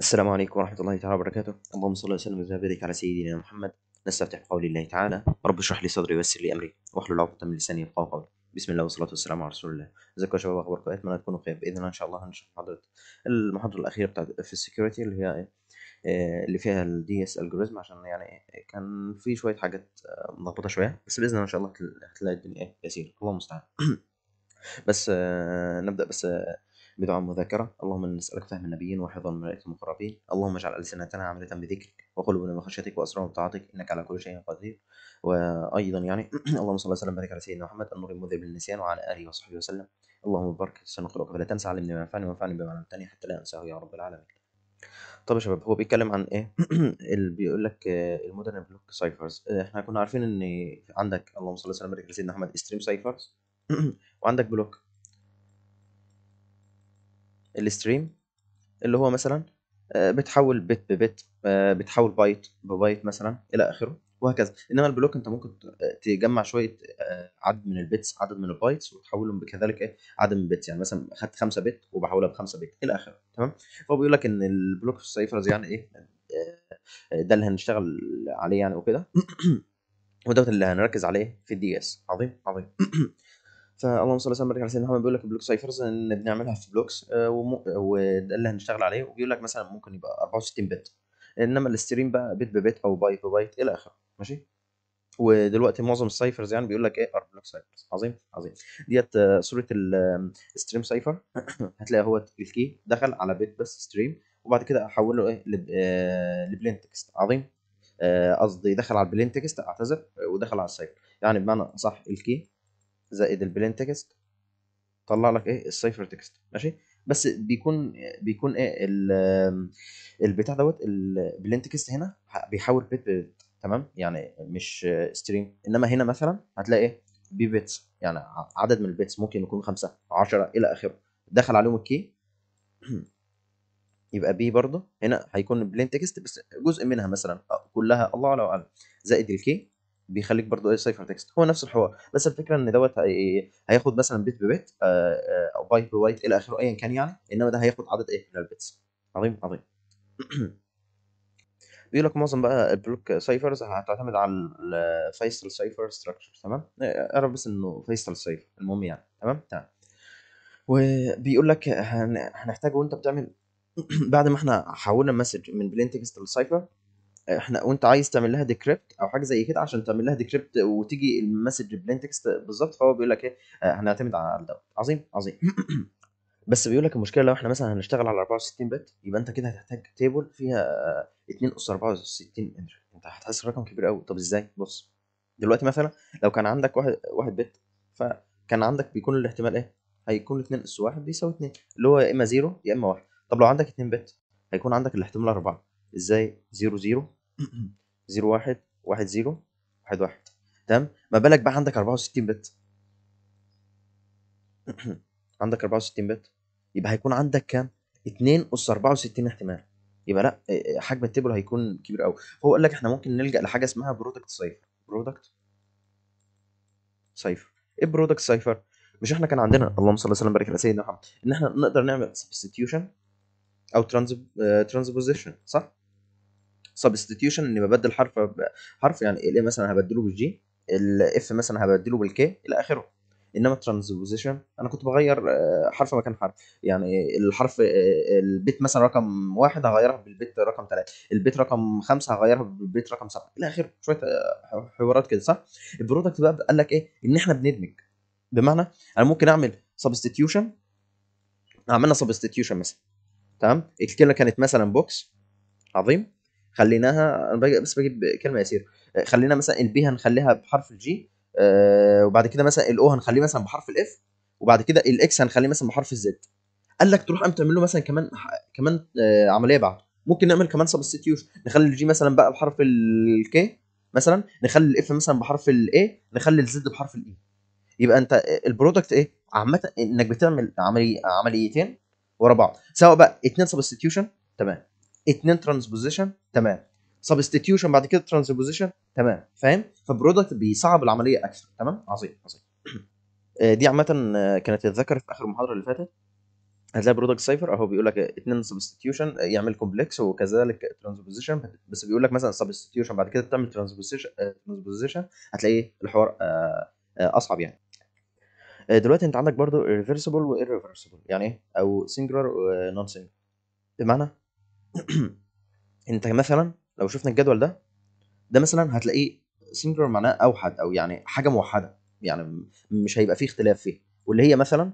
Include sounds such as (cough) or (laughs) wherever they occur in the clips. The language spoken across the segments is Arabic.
السلام عليكم ورحمة الله تعالى وبركاته اللهم صل وسلم وبارك على سيدنا محمد نستفتح بقول الله تعالى رب اشرح لي صدري ويسر لي أمري واحلل عقدة من لساني يفقهوا قولي بسم الله والصلاة والسلام على رسول الله ازيكم يا شباب اخباركم اتمنى تكونوا بخير باذن الله ان شاء الله هنشرح محاضرة المحاضرة الأخيرة بتاعت في السكيورتي اللي هي إيه؟ آه، اللي فيها الدي اس الجوريزم عشان يعني إيه، كان في شوية حاجات آه، ملخبطة شوية بس بإذن الله ان شاء الله هتلاقي الدنيا إيه، يسير الله المستعان (clears throat) بس آه، نبدأ بس بدعاء مذاكرة اللهم إنا نسألك فهم النبيين وحفظ الملائكة المقربين اللهم اجعل ألسنتنا عاملة بذكرك وقلوبنا بخشيتك وأسرارنا بطاعتك إنك على كل شيء قدير وأيضا يعني (clears throat) اللهم صل وسلم وبارك على سيدنا محمد النور المذهب للنسيان وعلى آله وصحبه وسلم اللهم بارك سنخلقك فلا تنسى علمني ما ينفعني وانفعني بما علمتني حتى لا أنساه يا رب العالمين طب يا شباب هو بيتكلم عن ايه (clears throat) اللي بيقول لك آه، المودرن بلوك سايفرز آه، احنا كنا عارفين ان عندك اللهم صل وسلم وبارك على سيدنا محمد ستريم سايفرز (clears throat) وعندك بلوك الستريم اللي هو مثلا آه، بتحول بت ببت آه، بتحول بايت ببايت مثلا الى اخره وهكذا انما البلوك انت ممكن آه، تجمع شويه عدد من البيتس عدد من البايتس وتحولهم بكذلك ايه عدد من البيتس يعني مثلا اخدت 5 بت وبحولها ب 5 بت الى اخره تمام فهو بيقول لك ان البلوك السيفرز يعني ايه ده اللي هنشتغل عليه يعني وكده (clears throat) وده اللي هنركز عليه في الدي اس عظيم عظيم (clears throat) فاللهم آه، صل وسلم على سيدنا محمد بيقول لك بلوك سايفرز ان بنعملها في بلوكس آه، آه، وده اللي هنشتغل عليه وبيقول لك مثلا ممكن يبقى 64 بت انما الستريم بقى بت ببت او بايت ببايت الى اخره ماشي ودلوقتي معظم السايفرز يعني بيقول لك ايه ار بلوك سايفرز عظيم عظيم ديت صوره الستريم سايفر (coughs) هتلاقي هو الكي دخل على بيت بس ستريم وبعد كده احوله ايه لبلين تكست عظيم قصدي دخل على البلين تكست اعتذر ودخل على السايفر يعني بمعنى صح الكي زائد البلين تكست طلع لك ايه السايفر تكست ماشي بس بيكون بيكون ايه البتاع دوت البلين تكست هنا بيحول بيت بيت تمام يعني مش ستريم انما هنا مثلا هتلاقي ايه بي بيتس يعني عدد من البيتس ممكن يكون خمسة عشرة الى اخره دخل عليهم الكي (clears throat) يبقى بي برضه هنا هيكون بلين تكست بس جزء منها مثلا كلها الله اعلم زائد الكي بيخليك برضه ايه سايفر تكست هو نفس الحوار بس الفكره ان دوت هياخد مثلا بيت ببيت او آه، آه، بايت ببايت الى اخره ايا كان يعني انما ده هياخد عدد ايه من البيتس عظيم عظيم (clears throat) بيقول لك معظم بقى البلوك سايفرز هتعتمد على الفيصل سايفر ستراكشر تمام آه، اعرف بس انه فيصل سايفر المهم يعني تمام تمام وبيقول لك هنحتاجه وانت بتعمل (clears throat) بعد ما احنا حولنا مسج من بلين تكست لسايفر احنا وانت عايز تعمل لها ديكريبت او حاجه زي كده عشان تعمل لها ديكريبت وتيجي المسج بلين تكست بالظبط فهو بيقول لك ايه آه، هنعتمد على دوت عظيم عظيم (clears throat) بس بيقول لك المشكله لو احنا مثلا هنشتغل على 64 بت يبقى انت كده هتحتاج تيبل فيها 2 اس 64 انتر انت هتحس رقم كبير قوي طب ازاي بص دلوقتي مثلا لو كان عندك واحد واحد بت فكان عندك بيكون الاحتمال ايه هيكون 2 اس 1 بيساوي 2 اللي هو يا اما 0 يا اما 1 طب لو عندك 2 بت هيكون عندك الاحتمال 4 ازاي 0 0 0 1 1 0 1 1 تمام ما بالك بقى عندك 64 بت (clears throat) عندك 64 بت يبقى هيكون عندك كام 2 اس 64 احتمال يبقى لا آه، آه، حجم التبل هيكون كبير قوي هو قال لك احنا ممكن نلجا لحاجه اسمها برودكت سايفر برودكت سايفر ايه برودكت سايفر مش احنا كان عندنا اللهم صل وسلم وبارك على سيدنا محمد ان احنا نقدر نعمل سبستيوشن او ترانزبوزيشن آه، صح سبستيتيوشن اني ببدل حرف حرف يعني ال مثلا هبدله بالجي الاف مثلا هبدله بالكي الى اخره انما ترانزبوزيشن انا كنت بغير آه، حرف مكان حرف يعني الحرف آه، البيت مثلا رقم واحد هغيرها بالبيت رقم ثلاثه البيت رقم خمسه هغيرها بالبيت رقم سبعه الى اخره شويه آه، حوارات كده صح البرودكت بقى قال لك ايه ان احنا بندمج بمعنى انا ممكن اعمل سبستيتيوشن عملنا سبستيتيوشن مثلا تمام الكلمه كانت مثلا بوكس عظيم خليناها انا بس بجيب كلمه يسير آه، خلينا مثلا البي هنخليها بحرف الجي آه وبعد كده مثلا الاو هنخليه مثلا بحرف الاف وبعد كده الاكس هنخليه مثلا بحرف الزد قال لك تروح قام تعمل له مثلا كمان كمان آه عمليه بعد ممكن نعمل كمان سبستيوشن نخلي الجي مثلا بقى بحرف الكي مثلا نخلي الاف مثلا بحرف الاي نخلي الزد بحرف الاي e. يبقى انت آه، البرودكت ايه عامه انك بتعمل عملي عمليتين ورا بعض سواء بقى اثنين سبستيوشن تمام اتنين ترانسبوزيشن تمام سبستيتيوشن بعد كده ترانسبوزيشن تمام فاهم فبرودكت بيصعب العمليه اكثر تمام عظيم عظيم (clears throat) آه، دي عامه آه، كانت اتذكرت في اخر المحاضره اللي فاتت هتلاقي برودكت سايفر اهو بيقول لك اتنين سبستيتيوشن آه، يعمل كومبلكس وكذلك ترانسبوزيشن بس بيقول لك مثلا سبستيتيوشن بعد كده تعمل ترانسبوزيشن هتلاقي الحوار اصعب يعني دلوقتي انت عندك برضو ريفرسبل وايرريفرسبل يعني ايه او سنجلر ونون سنجلر بمعنى (clears throat) أنت مثلًا لو شُفنا الجدول ده، ده مثلًا هتلاقيه سنجلر معناه أوحد أو يعني حاجة موحدة، يعني مش هيبقى فيه اختلاف فيها، واللي هي مثلًا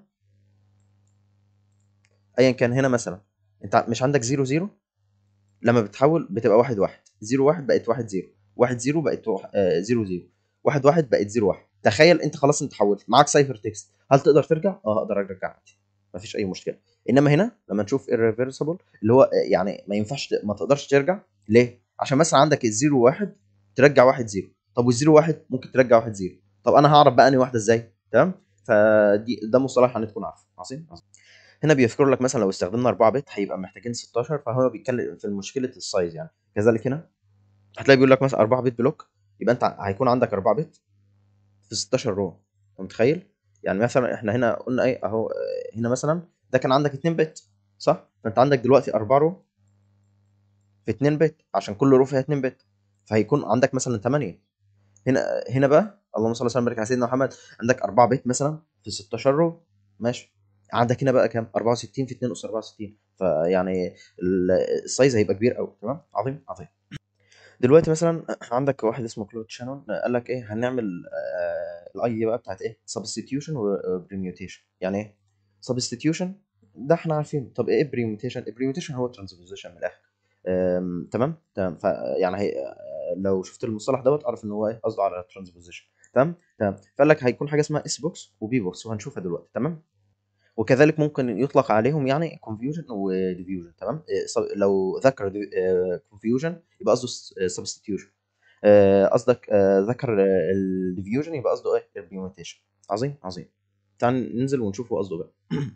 أيًا كان هنا مثلًا أنت مش عندك 0 0 لمّا بتحوّل بتبقى 1 1، 0 1 بقت 1 0، 1 0 بقت 0 0، 1 1 بقت 0 1، تخيّل أنت خلاص أنت حوّلت، معاك سايفر تكست هل تقدر ترجع؟ آه أقدر أرجع عادي. ما فيش اي مشكله انما هنا لما نشوف irreversible اللي هو يعني ما ينفعش ما تقدرش ترجع ليه عشان مثلا عندك الزيرو واحد ترجع واحد زيرو طب والزيرو واحد ممكن ترجع واحد زيرو طب انا هعرف بقى انهي واحده ازاي تمام فدي ده مصطلح هنكون عارفه عظيم هنا بيذكر لك مثلا لو استخدمنا 4 بت هيبقى محتاجين 16 فهو بيتكلم في مشكله السايز يعني كذلك هنا هتلاقي بيقول لك مثلا 4 بت بلوك يبقى انت هيكون عندك 4 بت في 16 رو انت متخيل يعني مثلا احنا هنا قلنا ايه اهو هنا مثلا ده كان عندك 2 بت صح فانت عندك دلوقتي 4 رو في 2 بت عشان كل رو فيها 2 بت فهيكون عندك مثلا 8 هنا هنا بقى اللهم صل وسلم وبارك على سيدنا محمد عندك 4 بت مثلا في 16 رو ماشي عندك هنا بقى كام 64 في 2 اس 64 فيعني السايز هيبقى كبير قوي تمام عظيم عظيم دلوقتي مثلًا (clears throat) عندك واحد اسمه كلود شانون قال لك إيه هنعمل آه، الاي بقى بتاعت إيه سبستيوشن وبريميوتيشن آه، يعني إيه؟ سبستيوشن ده إحنا عارفين طب إيه بريميوتيشن الpermutation هو ترانسبوزيشن من الآخر تمام؟ تمام يعني هي آه، لو شُفت المصطلح دوت اعرف إن هو إيه قصده على ترانسبوزيشن تمام؟ تمام فقال لك هيكون حاجة اسمها اس بوكس وبي بوكس وهنشوفها دلوقتي تمام؟ وكذلك ممكن يطلق عليهم يعني confusion وديفيوجن تمام آه، لو ذكر آه، confusion يبقى قصده آه، substitution قصدك ذكر الديفيوجن يبقى قصده ايه implementation عظيم عظيم تعال ننزل ونشوف هو قصده إيه بقى (coughs)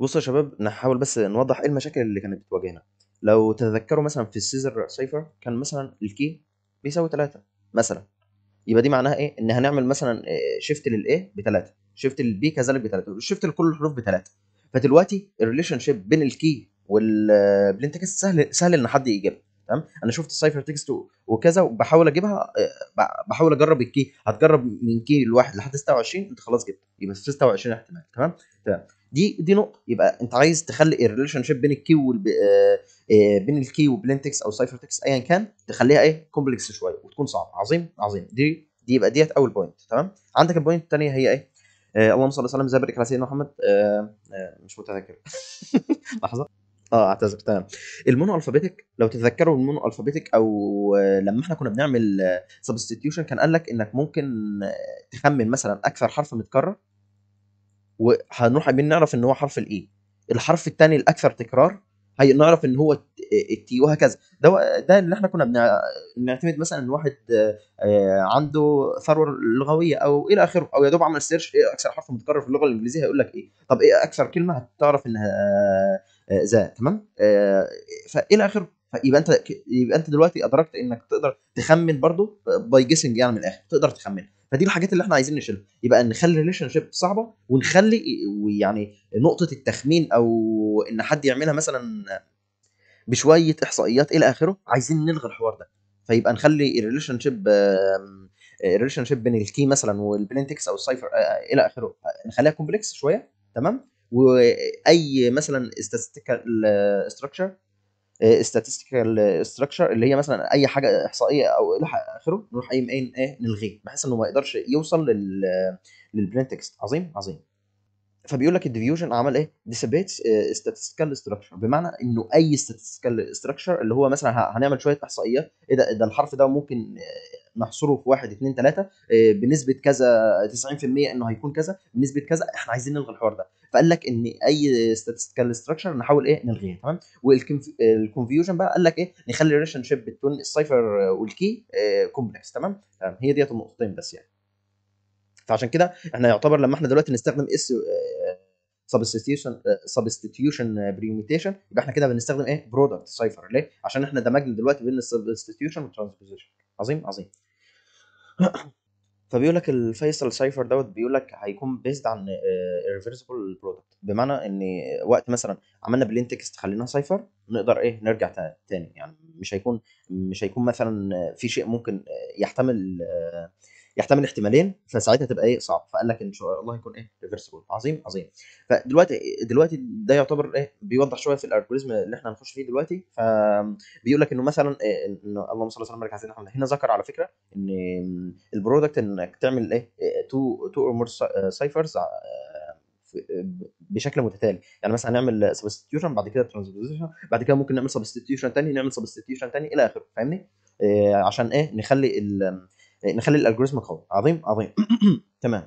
بصوا يا شباب نحاول بس نوضح ايه المشاكل اللي كانت بتواجهنا لو تذكروا مثلا في السيزر سيفر كان مثلا الكي بيساوي 3 مثلا يبقى دي معناها ايه ان هنعمل مثلا شيفت للايه بثلاثه شيفت للبي كذلك بثلاثه شيفت لكل الحروف بثلاثه فدلوقتي الريليشن شيب بين الكي والبلين آه، تكست سهل سهل ان حد يجيبها تمام انا شفت سايفر تكست وكذا وبحاول اجيبها آه، بحاول اجرب الكي هتجرب من كي لواحد لحد 26 انت خلاص جبت يبقى 26 احتمال تمام تمام دي دي نقطه يبقى انت عايز تخلي الريليشن شيب بين الكي وال آه، آه، بين الكي وبلينتكس او سايفر ايا كان تخليها ايه كومبلكس شويه وتكون صعبه عظيم عظيم دي دي يبقى ديت اول بوينت تمام عندك البوينت الثانيه هي ايه آه اللهم صل وسلم وبارك على سيدنا محمد آه آه مش متذكر (laughs) لحظه اه اعتذر تمام المونو الفابيتك لو تتذكروا المونو الفابيتك او آه، لما احنا كنا بنعمل سبستيتيوشن كان قال لك انك ممكن تخمن مثلا اكثر حرف متكرر وهنروح عايزين نعرف ان هو حرف الاي الحرف الثاني الاكثر تكرار هنعرف ان هو التي وهكذا ده ده اللي احنا كنا بنعتمد مثلا ان واحد آه، عنده ثروه لغويه او الى اخره او يا دوب عمل سيرش ايه اكثر حرف متكرر في اللغه الانجليزيه هيقول لك ايه طب ايه اكثر كلمه هتعرف انها آه، ذا تمام آه، فالى اخره يبقى انت يبقى انت دلوقتي ادركت انك تقدر تخمن برضه باي جيسنج يعني من الاخر تقدر تخمن فدي الحاجات اللي احنا عايزين نشيلها يبقى نخلي الريليشن شيب صعبه ونخلي ويعني نقطه التخمين او ان حد يعملها مثلا بشويه احصائيات الى اخره عايزين نلغي الحوار ده فيبقى نخلي الريليشن شيب الريليشن شيب بين الكي مثلا والبلينتكس او السايفر آه، آه، الى اخره نخليها كومبلكس شويه تمام واي مثلا استاتستيكال استراكشر آه، statistical structure اللي هي مثلا اي حاجه احصائيه او الى اخره نروح ايه ايه نلغيه بحيث انه ما يقدرش يوصل لل للبلين تكست عظيم عظيم فبيقول لك الديفيوجن عمل ايه؟ ديسبيتس ستاتستيكال ستراكشر بمعنى انه اي ستاتستيكال ستراكشر اللي هو مثلا هنعمل شويه احصائيات ايه ده ده الحرف ده ممكن آه، نحصره في واحد اثنين ثلاثه آه، بنسبه كذا 90% انه هيكون كذا بنسبه كذا احنا عايزين نلغي الحوار ده فقال لك ان اي ستاتستيكال ستراكشر نحاول ايه نلغيها تمام والكونفيوجن بقى قال لك ايه نخلي الريليشن شيب بين السايفر والكي كومبلكس تمام تمام هي ديت النقطتين بس يعني فعشان كده احنا يعتبر لما احنا دلوقتي نستخدم اس سبستيوشن سبستيوشن بريميتيشن يبقى احنا كده بنستخدم ايه برودكت سايفر ليه عشان احنا دمجنا دلوقتي بين السبستيوشن والترانسبوزيشن عظيم عظيم (coughs) فبيقول لك الفيصل سايفر دوت بيقول لك هيكون بيزد عن ريفرسبل برودكت بمعنى ان وقت مثلا عملنا بلين تكست خليناها سايفر نقدر ايه نرجع تاني يعني مش هيكون مش هيكون مثلا آه، في شيء ممكن آه، يحتمل آه، يحتمل احتمالين فساعتها تبقى ايه صعب فقال لك ان شاء الله يكون ايه ريفرسبل عظيم عظيم فدلوقتي دلوقتي ده يعتبر ايه بيوضح شويه في الالجوريزم اللي احنا هنخش فيه دلوقتي فبيقول لك انه مثلا إيه اللهم صل وسلم على سيدنا محمد هنا ذكر على فكره ان البرودكت انك تعمل ايه تو تو اور مور سايفرز بشكل متتالي يعني مثلا نعمل سبستيوشن بعد كده ترانزيشن بعد كده ممكن نعمل سبستيوشن تاني نعمل سبستيوشن تاني الى اخره فاهمني إيه عشان ايه نخلي ال نخلي الالجوريزم قوي عظيم عظيم (coughs) تمام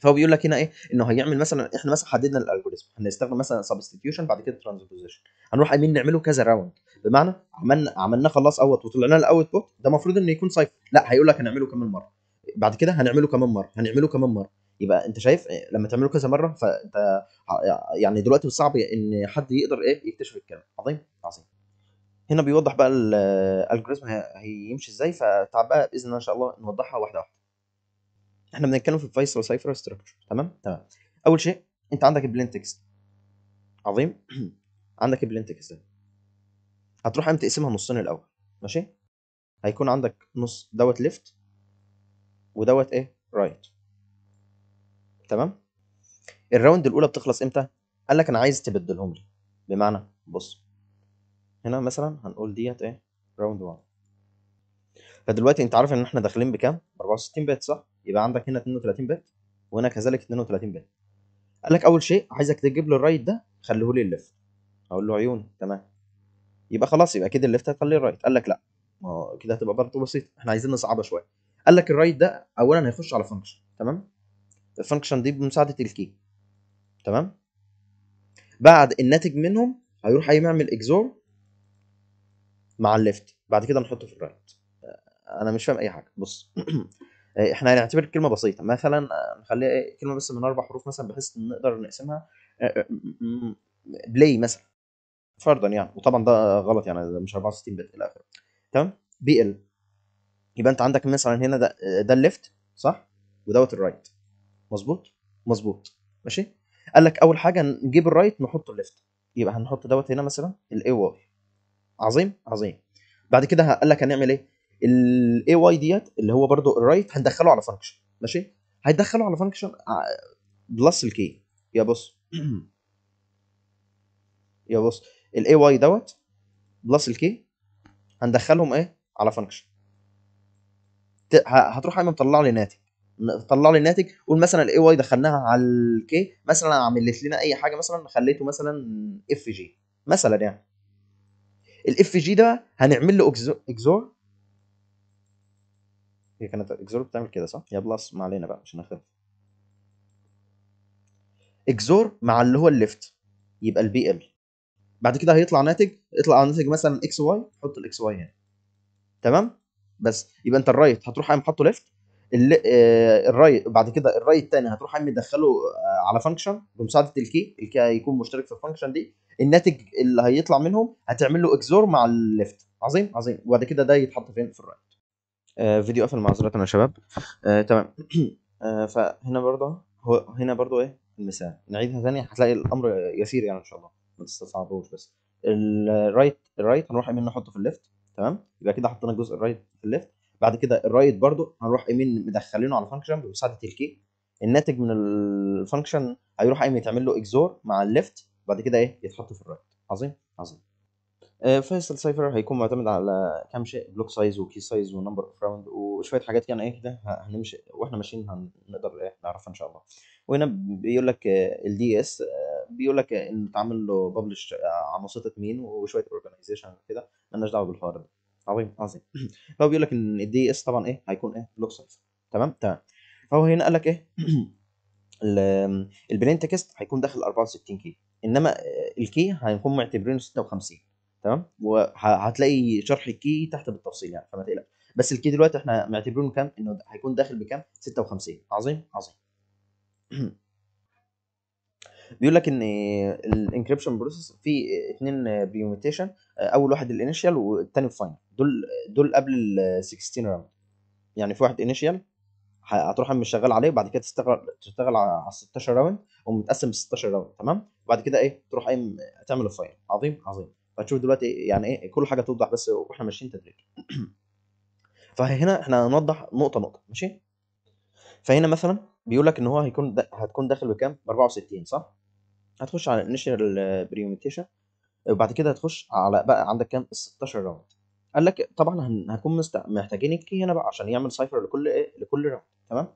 فهو بيقول لك هنا ايه انه هيعمل مثلا احنا مثلا حددنا الالجوريزم هنستخدم مثلا سبستيتيوشن بعد كده ترانسبوزيشن هنروح امين نعمله كذا راوند بمعنى عملنا عملناه خلاص اوت وطلعنا الاوت بوت ده المفروض انه يكون سايكل لا هيقول لك هنعمله كمان مره بعد كده هنعمله كمان مره هنعمله كمان مره يبقى انت شايف إيه، لما تعمله كذا مره فانت يعني دلوقتي صعب ان حد يقدر ايه يكتشف الكلام عظيم عظيم هنا بيوضح بقى الالجوريزم هيمشي ازاي فتعال بقى باذن الله ان شاء الله نوضحها واحده واحده احنا بنتكلم في الفايس سايفر ستراكشر تمام تمام اول شيء انت عندك البلين تكست عظيم (clears throat) عندك البلين تكست ده هتروح انت تقسمها نصين الاول ماشي هيكون عندك نص دوت ليفت ودوت ايه رايت right. تمام الراوند الاولى بتخلص امتى قال لك انا عايز تبدلهم لي بمعنى بص هنا مثلا هنقول ديت ايه راوند 1 فدلوقتي انت عارف ان احنا داخلين بكام 64 بت صح يبقى عندك هنا 32 بت وهنا كذلك 32 بت قال لك اول شيء عايزك تجيب له الرايت ده خليه لي الليفت هقول له عيوني تمام يبقى خلاص يبقى كده الليفت هتخليه الرايت قال لك لا ما هو كده هتبقى برضه بسيطه احنا عايزين نصعبها شويه قال لك الرايت ده اولا هيخش على فانكشن تمام الفانكشن دي بمساعده الكي تمام بعد الناتج منهم هيروح هيعمل اكزور مع الليفت بعد كده نحطه في الرايت آه، انا مش فاهم اي حاجه بص (clears throat) آه، احنا هنعتبر الكلمه بسيطه مثلا آه، نخليها إيه، كلمه بس من اربع حروف مثلا بحيث نقدر نقسمها بلاي مثلا فرضا يعني وطبعا ده غلط يعني ده مش 64 بت الى اخره تمام بي ال يبقى انت عندك مثلا هنا ده ده الليفت صح ودوت الرايت مظبوط مظبوط ماشي قال لك اول حاجه نجيب الرايت نحط الليفت يبقى هنحط دوت هنا مثلا الاي واي عظيم عظيم بعد كده قال لك هنعمل ايه الاي واي ديت اللي هو برده الرايت هندخله على فانكشن ماشي هيدخله على فانكشن بلس الكي يا بص (clears throat) يا بص الاي واي دوت بلس الكي هندخلهم ايه على فانكشن هتروح عامل مطلع لي ناتج طلع لي ناتج قول مثلا الاي واي دخلناها على الكي مثلا عملت لنا اي حاجه مثلا خليته مثلا اف جي مثلا يعني الاف جي ده هنعمل له اكزور هي كانت اكزور بتعمل كده صح؟ يا بلس ما علينا بقى مش هنخرب اكزور مع اللي هو الليفت يبقى البي ال بعد كده هيطلع ناتج يطلع ناتج مثلا اكس واي حط الاكس واي هنا تمام بس يبقى انت الرايت هتروح قايم حاطه ليفت آه، الرايت بعد كده الرايت الثاني هتروح عامل مدخله آه، على فانكشن بمساعده الكي الكي هيكون مشترك في الفانكشن دي الناتج اللي هيطلع منهم هتعمل له اكزور مع الليفت عظيم عظيم وبعد كده ده يتحط فين في الرايت آه فيديو قفل معذره يا شباب آه تمام (clears throat) آه فهنا برضه هو هنا برضه ايه المثال نعيدها ثاني هتلاقي الامر يسير يعني ان شاء الله ما تستصعبوش بس الرايت الرايت هنروح منه نحطه في الليفت تمام يبقى كده حطينا الجزء الرايت في الليفت بعد كده الرايت برضو هنروح ايمين مدخلينه على فانكشن بمساعده الكي الناتج من الفانكشن هيروح ايمين يتعمل له اكزور مع الليفت بعد كده ايه يتحط في الرايت عظيم عظيم آه، فيصل سايفر هيكون معتمد على كام شيء بلوك سايز وكي سايز ونمبر اوف راوند وشويه حاجات كده يعني ايه كده هنمشي واحنا ماشيين هنقدر ايه نعرفها ان شاء الله وهنا بيقول لك الدي اس آه، بيقول لك ان تعمل له ببلش آه، عناصر مين وشويه اورجانيزيشن كده مالناش دعوه بالحوار ده عظيم عظيم (clears throat) فهو بيقول لك ان الدي اس طبعا ايه هيكون ايه بلوك سايز تمام تمام فهو هنا قال لك ايه (clears throat) البلين تكست هيكون داخل 64 كي انما الكي هنكون معتبرينه 56 تمام وهتلاقي شرح الكي تحت بالتفصيل يعني فما تقلقش بس الكي دلوقتي احنا معتبرينه كام انه هيكون داخل بكام 56 عظيم عظيم (clears throat) بيقول لك ان الانكريبشن بروسيس في اثنين بيوميتيشن اول واحد الانيشال والثاني الفاينل دول دول قبل ال 16 راوند يعني في واحد انيشال هتروح مش شغال عليه وبعد كده تشتغل تشتغل على 16 راوند ومتقسم ل 16 راوند تمام وبعد كده ايه تروح قايم تعمل الفاينل عظيم عظيم هتشوف دلوقتي يعني ايه كل حاجه توضح بس واحنا ماشيين تدريج (clears throat) فهنا احنا هنوضح نقطه نقطه ماشي فهنا مثلا بيقول لك ان هو هيكون دا هتكون داخل بكام ب 64 صح هتخش على انيشال بريميتيشن وبعد كده هتخش على بقى عندك كام ال 16 راوند قال لك طبعا هنكون محتاجين الكي هنا بقى عشان يعمل سايفر لكل ايه لكل راوند تمام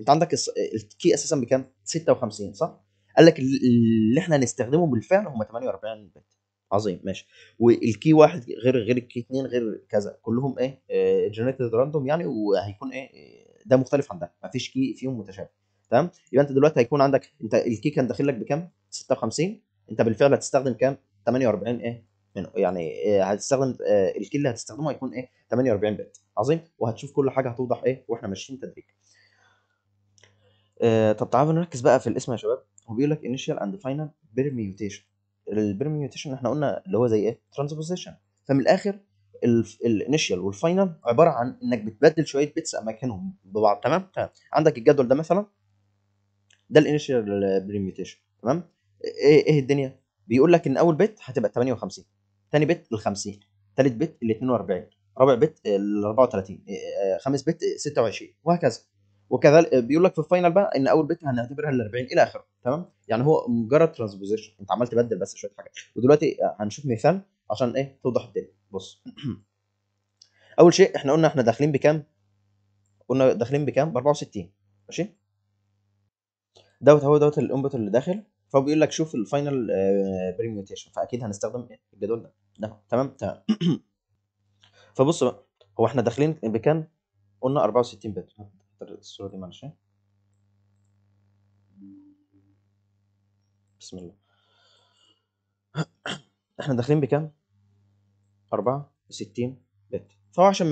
انت عندك الكي اساسا بكام 56 صح قال لك اللي احنا هنستخدمه بالفعل هم 48 بت عظيم ماشي والكي واحد غير غير الكي اثنين غير كذا كلهم ايه جنريتد آه، راندوم يعني وهيكون ايه ده مختلف عن ده مفيش كي فيهم متشابه تمام يبقى انت دلوقتي هيكون عندك انت الكي كان داخل لك بكام 56 انت بالفعل هتستخدم كام 48 ايه منه يعني آه، هتستخدم آه، الكي اللي هتستخدمه هيكون ايه 48 بت عظيم وهتشوف كل حاجه هتوضح ايه واحنا ماشيين تدريج آه، طب تعالوا نركز بقى في الاسم يا شباب هو بيقول لك initial and final permutation البرميوتيشن احنا قلنا اللي هو زي ايه ترانسبوزيشن فمن الاخر الانيشال والفاينل عباره عن انك بتبدل شويه بيتس اماكنهم ببعض تمام تمام عندك الجدول ده مثلا ده الانيشال بريميتيشن تمام ايه ايه الدنيا بيقول لك ان اول بت هتبقى 58 ثاني بت ال 50 ثالث بت ال 42 رابع بت ال 34 خامس بت 26 وهكذا وكذلك بيقول لك في الفاينل بقى ان اول بت هنعتبرها ال 40 الى اخره تمام يعني هو مجرد ترانسبوزيشن انت عمال تبدل بس شويه حاجات ودلوقتي هنشوف مثال عشان ايه توضح الدنيا بص (clears throat) اول شيء احنا قلنا احنا داخلين بكام قلنا داخلين بكام ب 64 ماشي دوت هو دوت الانبوت اللي داخل فهو بيقول لك شوف الفاينل بريميوتيشن آه، فاكيد هنستخدم الجدول ده ده تمام تمام (clears throat) فبص بقى هو احنا داخلين بكام قلنا 64 بت الصوره دي معلش بسم الله (clears throat) احنا داخلين بكام 64 بت فهو عشان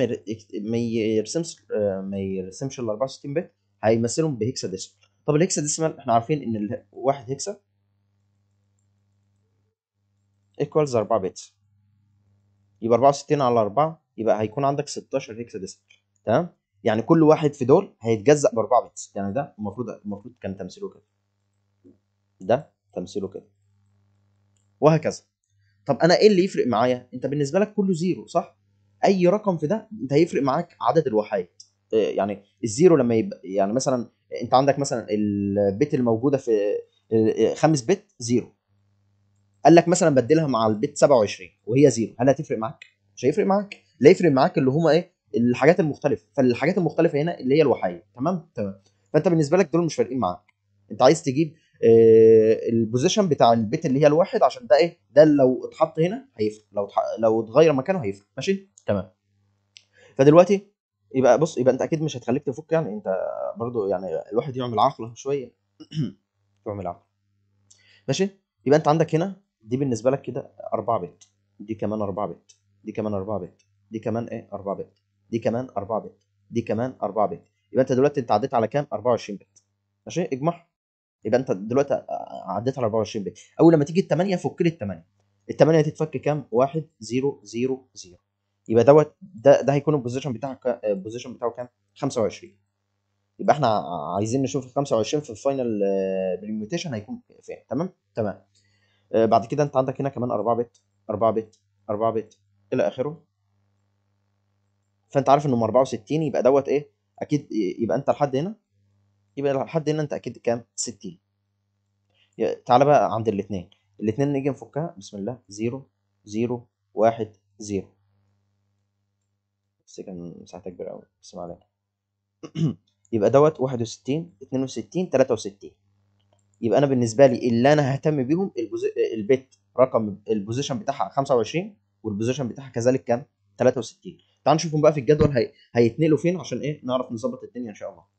ما يرسمش آه، ما يرسمش ال 64 بت هيمثلهم بهكسا ديسمال طب الهكسا ديسمال احنا عارفين ان الواحد هكسا ايكوالز 4 بت يبقى 64 على 4 يبقى هيكون عندك 16 هكسا ديسمال تمام يعني كل واحد في دول هيتجزأ ب 4 بت يعني ده المفروض المفروض كان تمثيله كده ده تمثيله كده وهكذا طب انا ايه اللي يفرق معايا انت بالنسبه لك كله زيرو صح اي رقم في ده انت هيفرق معاك عدد الوحيد آه، يعني الزيرو لما يبقى يعني مثلا انت عندك مثلا البيت الموجوده في آه، آه، خمس بت زيرو قال لك مثلا بدلها مع البيت 27 وهي زيرو هل هتفرق معاك مش هيفرق معاك لا يفرق معاك اللي هما ايه الحاجات المختلفه فالحاجات المختلفه هنا اللي هي الوحيه تمام تمام فانت بالنسبه لك دول مش فارقين معاك انت عايز تجيب آه، البوزيشن بتاع البيت اللي هي الواحد عشان ده ايه ده لو اتحط هنا هيفرق لو لو اتغير مكانه هيفرق ماشي تمام فدلوقتي يبقى بص يبقى انت اكيد مش هتخليك تفك يعني انت برضو يعني الواحد يعمل عقله شويه يعمل (clears throat) عقل ماشي يبقى انت عندك هنا دي بالنسبه لك كده اربع بت دي كمان اربع بت دي كمان اربع بت دي كمان ايه اربع بت دي كمان اربع بت دي كمان اربع بت يبقى انت دلوقتي انت عديت على كام 24 بت ماشي اجمعهم يبقى انت دلوقتي عديت على 24 بت اول لما تيجي الثمانيه فك لي الثمانيه الثمانيه هتتفك كام 1 0 0 0 يبقى دوت ده ده هيكون البوزيشن بتاعك البوزيشن بتاعه كام 25 يبقى احنا عايزين نشوف ال 25 في آه، الفاينل بريميوتيشن هيكون فين تمام تمام آه، بعد كده انت عندك هنا كمان 4 بت 4 بت 4 بت الى اخره فانت عارف انهم 64 يبقى دوت ايه اكيد يبقى انت لحد هنا يبقى لحد هنا انت اكيد كام 60 تعالى بقى عند الاثنين الاثنين نيجي نفكها بسم الله 0 0 1 0 بس كان مساحتها كبيره قوي بس ما علينا (clears throat) يبقى دوت 61 62 63 يبقى انا بالنسبه لي اللي انا ههتم بيهم البيت رقم البوزيشن بتاعها 25 والبوزيشن بتاعها كذلك كام 63 تعال نشوفهم بقى في الجدول هيتنقلوا فين عشان ايه نعرف نظبط الدنيا ان شاء الله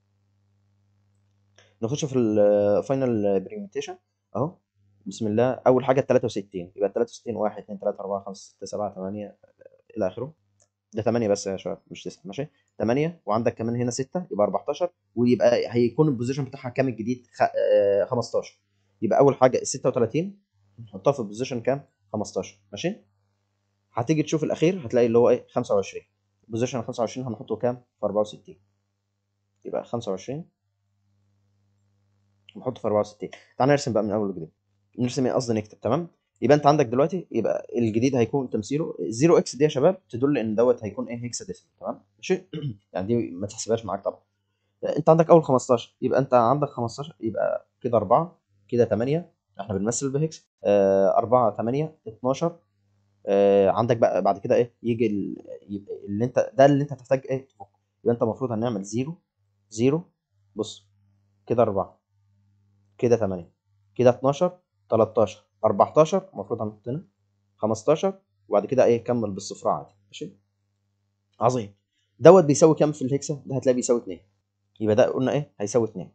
نخش في الفاينل آه، بريمنتيشن اهو بسم الله اول حاجه ال 63 يبقى ال 63 1 2 3 4 5 6 7 8 الى اخره ده 8 بس يا شباب مش 9 ماشي 8 وعندك كمان هنا 6 يبقى 14 ويبقى هيكون البوزيشن بتاعها كام الجديد 15 آه، يبقى اول حاجه ال 36 نحطها في البوزيشن كام 15 ماشي هتيجي تشوف الاخير هتلاقي اللي هو ايه 25 بوزيشن 25 هنحطه كام في 64 يبقى 25 ونحطه في 64 تعال نرسم بقى من اول وجديد نرسم ايه قصدي نكتب تمام يبقى انت عندك دلوقتي يبقى الجديد هيكون تمثيله 0 اكس دي يا شباب تدل ان دوت هيكون ايه هيكسا ديسيمال تمام ماشي (clears throat) يعني دي ما تحسبهاش معاك طبعا انت عندك اول 15 يبقى انت عندك 15 يبقى كده 4 كده 8 احنا بنمثل بهكس آه 4 8 12 آه عندك بقى بعد كده ايه يجي اللي انت ده اللي انت هتحتاج ايه تفكه يبقى انت المفروض هنعمل 0 0 بص كده 4 كده 8 كده 12 13 14 المفروض هنحط هنا 15 وبعد كده ايه كمل بالصفر عادي ماشي عظيم دوت بيساوي كام في الهكسا ده هتلاقيه بيساوي 2 يبقى ده قلنا ايه هيساوي 2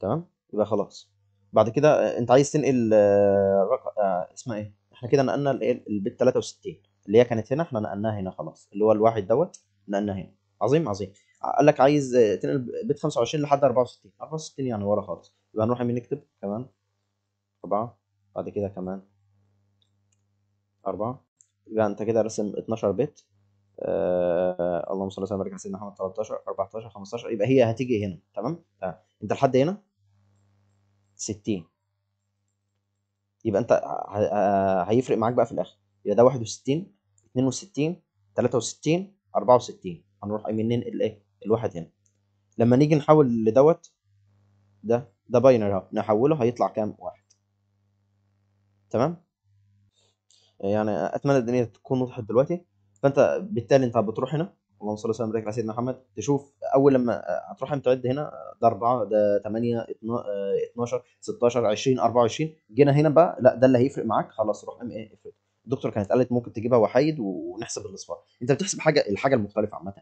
تمام يبقى خلاص بعد كده آه، انت عايز تنقل آه، رقم آه، اسمها ايه احنا كده نقلنا البيت 63 اللي هي كانت هنا احنا نقلناها هنا خلاص اللي هو الواحد دوت نقلناه هنا عظيم عظيم قال لك عايز تنقل بيت 25 لحد 64 64 يعني ورا خالص يبقى هنروح يمين نكتب كمان أربعة بعد كده كمان أربعة يبقى أنت كده رسم 12 بيت آه اللهم صل وسلم وبارك على سيدنا محمد 13 14 15 يبقى هي هتيجي هنا تمام آه. أنت لحد هنا 60 يبقى أنت هيفرق معاك بقى في الآخر يبقى ده 61 62 63 64 هنروح يمين ننقل إيه الواحد هنا لما نيجي نحول لدوت ده ده باينر اهو نحوله هيطلع كام واحد تمام يعني اتمنى الدنيا تكون وضحت دلوقتي فانت بالتالي انت بتروح هنا اللهم صل وسلم على سيدنا محمد تشوف اول لما هتروح تعد هنا ده 4 ده 8 12 16 20 24 جينا هنا بقى لا ده اللي هيفرق معاك خلاص روح ام ايه افرد الدكتور كانت قالت ممكن تجيبها وحيد ونحسب الاصفار انت بتحسب حاجه الحاجه المختلفه عامه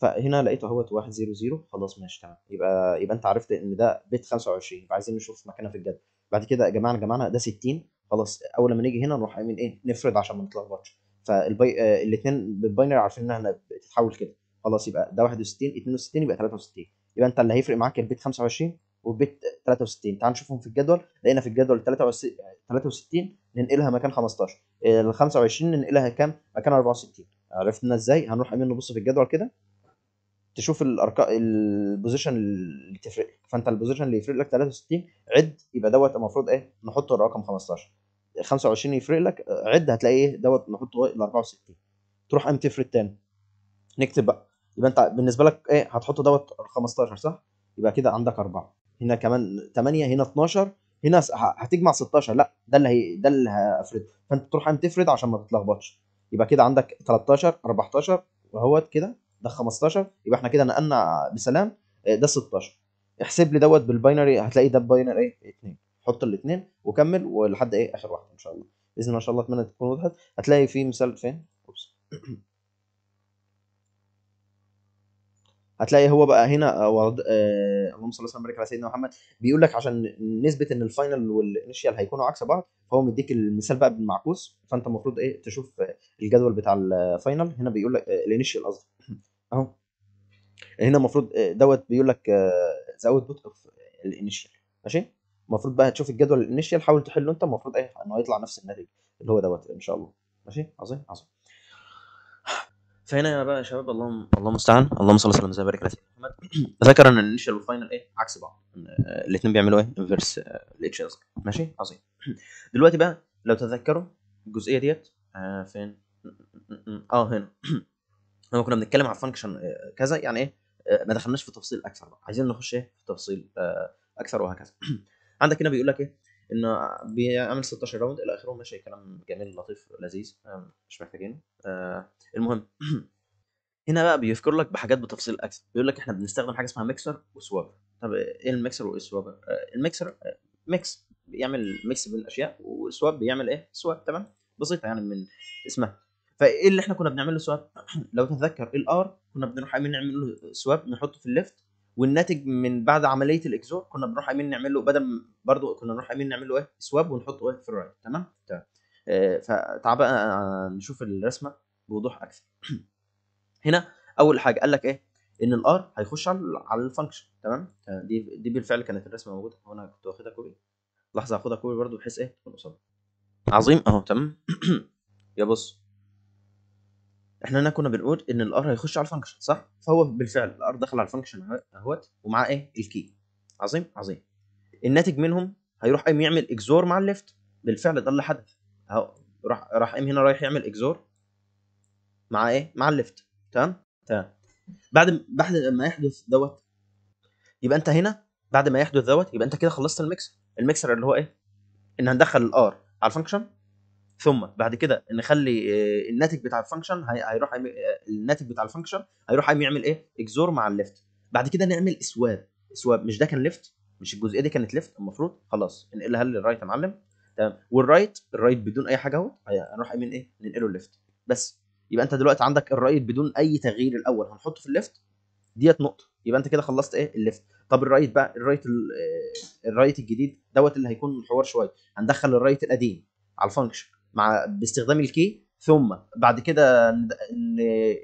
فهنا لقيته اهوت 1 0 0 خلاص ماشي تمام يبقى يبقى انت عرفت ان ده بيت 25 يبقى عايزين نشوف مكانها في الجدول بعد كده يا يا جمعنا ده 60 خلاص اول ما نيجي هنا نروح عاملين ايه نفرد عشان ما نتلخبطش فالبي آه، الاثنين بالباينري عارفين انها بتتحول كده خلاص يبقى ده 61 62 يبقى 63 يبقى انت اللي هيفرق معاك البيت 25 والبيت 63 تعال نشوفهم في الجدول لقينا في الجدول 63 ننقلها مكان 15 ال 25 ننقلها كام مكان 64 عرفنا ازاي هنروح امين نبص في الجدول كده تشوف الارقام البوزيشن اللي تفرق فانت البوزيشن اللي يفرق لك 63 عد يبقى دوت المفروض ايه نحطه الرقم 15 25 يفرق لك عد هتلاقي ايه دوت نحطه ال إيه؟ 64 تروح قام تفرق تاني نكتب بقى يبقى انت بالنسبه لك ايه هتحط دوت 15 صح يبقى كده عندك اربعه هنا كمان 8 هنا 12 هنا هتجمع 16 لا ده اللي هي ده اللي هفرده فانت تروح قام تفرد عشان ما تتلخبطش يبقى كده عندك 13 14 وهوت كده ده 15 يبقى احنا كده نقلنا بسلام آه، ده 16 احسب لي دوت بالباينري هتلاقي ده باينري ايه 2 حط الاثنين وكمل ولحد ايه اخر واحده ان شاء الله باذن ما شاء الله اتمنى تكون وضحت هتلاقي في مثال فين اوبس (clears throat) هتلاقي هو بقى هنا آه، ورد... آه... اللهم صل وسلم وبارك على سيدنا محمد بيقول لك عشان نسبه ان الفاينل والانيشال هيكونوا عكس بعض فهو مديك المثال بقى بالمعكوس فانت المفروض ايه تشوف الجدول بتاع الفاينل هنا بيقول لك آه، الانيشال قصدي (clears throat) هنا المفروض آه، دوت بيقول لك ذا اوت بوت اوف الانيشال ماشي المفروض بقى تشوف الجدول الانيشال حاول تحله انت المفروض ايه انه هيطلع نفس الناتج اللي هو دوت ان شاء الله ماشي عظيم عظيم فهنا بقى يا شباب اللهم اللهم المستعان اللهم صل وسلم وبارك على سيدنا محمد ذكر ان الانيشال والفاينل ايه عكس بعض آه، الاثنين بيعملوا ايه انفيرس الاتش اس ماشي عظيم دلوقتي بقى لو تتذكروا الجزئيه ديت آه فين اه هنا (clears throat) لما كنا بنتكلم على فانكشن آه، كذا يعني ايه آه، ما دخلناش في تفصيل اكثر بقى عايزين نخش ايه في تفصيل آه، اكثر وهكذا (clears throat) عندك هنا بيقول لك ايه انه بيعمل 16 راوند الى اخره ماشي كلام جميل لطيف لذيذ آه، مش محتاجينه المهم (clears throat) هنا بقى بيذكر لك بحاجات بتفصيل اكثر بيقول لك احنا بنستخدم حاجه اسمها ميكسر وسوابر طب ايه الميكسر وايه السوابر الميكسر ميكس بيعمل ميكس بين الاشياء والسواب بيعمل ايه سواب تمام بسيطه يعني من اسمها فايه اللي احنا كنا بنعمله سواب (clears throat) لو تتذكر الار كنا بنروح امين نعمل له سواب نحطه في الليفت والناتج من بعد عمليه الاكزور كنا بنروح امين نعمل له بدل برضه كنا نروح امين نعمل له ايه سواب ونحطه ايه في الرايت تمام تمام آه، فتعال بقى آه، نشوف الرسمه بوضوح اكثر (clears throat) هنا اول حاجه قال لك ايه ان الار هيخش على على الفانكشن تمام آه، دي دي بالفعل كانت الرسمه موجوده وانا كنت واخدها كوبي لحظه هاخدها كوبي برضه بحيث ايه تكون عظيم اهو تمام (clears throat) يا بص احنا هنا كنا بنقول ان الار هيخش على الفانكشن صح فهو بالفعل الار دخل على الفانكشن اهوت ومعاه ايه الكي عظيم عظيم الناتج منهم هيروح قايم يعمل اكزور مع الليفت بالفعل ده اللي حدث اهو راح راح قايم هنا رايح يعمل اكزور مع ايه مع الليفت تمام تمام بعد بعد ما يحدث دوت يبقى انت هنا بعد ما يحدث دوت يبقى انت كده خلصت الميكسر الميكسر اللي هو ايه ان هندخل الار على الفانكشن ثم بعد كده نخلي آه، آه، الناتج بتاع الفانكشن هيروح الناتج بتاع الفانكشن هيروح قايم يعمل ايه اكزور مع الليفت بعد كده نعمل اسواب اسواب مش ده كان ليفت مش الجزئيه دي كانت ليفت المفروض خلاص انقلها للرايت يا معلم تمام والرايت الرايت بدون اي حاجه اهو هنروح قايمين ايه ننقله ليفت بس يبقى انت دلوقتي عندك الرايت بدون اي تغيير الاول هنحطه في الليفت ديت نقطه يبقى انت كده خلصت ايه الليفت طب الرايت بقى الرايت آه، الرايت الجديد دوت اللي هيكون حوار شويه هندخل الرايت القديم على الفانكشن مع باستخدام الكي ثم بعد كده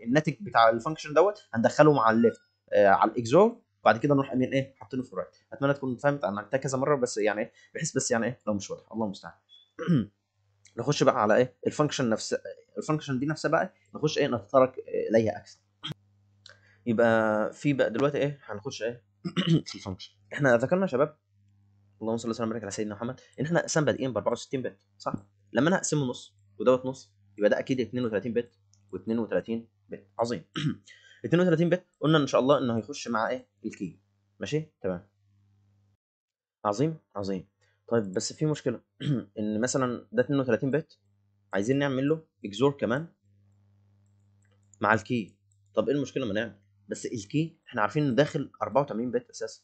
الناتج بتاع الفانكشن دوت هندخله مع الليفت آه على الاكزور بعد كده نروح ايه حاطينه في الرايت اتمنى تكون فهمت انا عملتها كذا مره بس يعني ايه بحيث بس يعني ايه لو مش واضح الله المستعان (clears throat) نخش بقى على ايه الفانكشن نفسها الفانكشن دي نفسها بقى نخش ايه نتطرق اليها اكثر يبقى في بقى دلوقتي ايه هنخش ايه (clears throat) في الفانكشن احنا ذكرنا يا شباب اللهم صل وسلم وبارك على سيدنا محمد ان احنا سام بادئين ب 64 بت صح لما انا اقسمه نص ودوت نص يبقى ده اكيد 32 بت و32 بت عظيم 32 (clears throat) بت قلنا ان شاء الله انه هيخش مع ايه الكي ماشي تمام عظيم عظيم طيب بس في مشكله (clears throat) ان مثلا ده 32 بت عايزين نعمل له اكزور كمان مع الكي طب ايه المشكله ما نعمل بس الكي احنا عارفين انه داخل 84 بت اساسا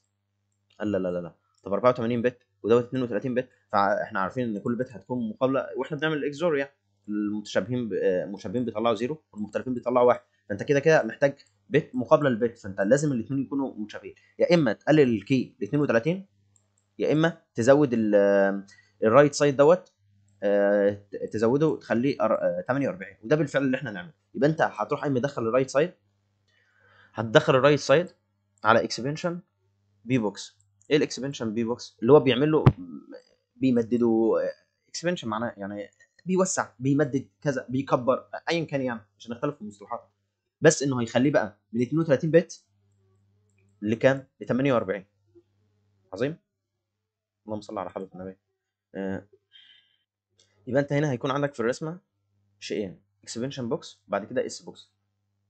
لا لا لا لا طب 84 بت ودوت 32 بت فاحنا عارفين ان كل بت هتكون مقابله واحنا بنعمل يعني المتشابهين المتشابهين بيطلعوا زيرو والمختلفين بيطلعوا واحد فانت كده كده محتاج بت مقابله لبت فانت لازم الاثنين يكونوا متشابهين يا اما تقلل الكي ل 32 يا اما تزود الرايت آه، سايد دوت آه، تزوده تخليه 48 آه، وده بالفعل اللي احنا هنعمله يبقى انت هتروح اي مدخل الرايت سايد هتدخل الرايت سايد على اكسبنشن بي بوكس ايه الاكسبنشن بي بوكس اللي هو بيعمل له بيمددوا اكسبنشن آه، معناه يعني بيوسع بيمدد كذا بيكبر ايا كان يعني عشان نختلف في المصطلحات بس انه هيخليه بقى من 32 بت لكام؟ ل 48 عظيم اللهم صل على حضره النبي آه. يبقى انت هنا هيكون عندك في الرسمه شيئين اكسبنشن بوكس بعد كده اس بوكس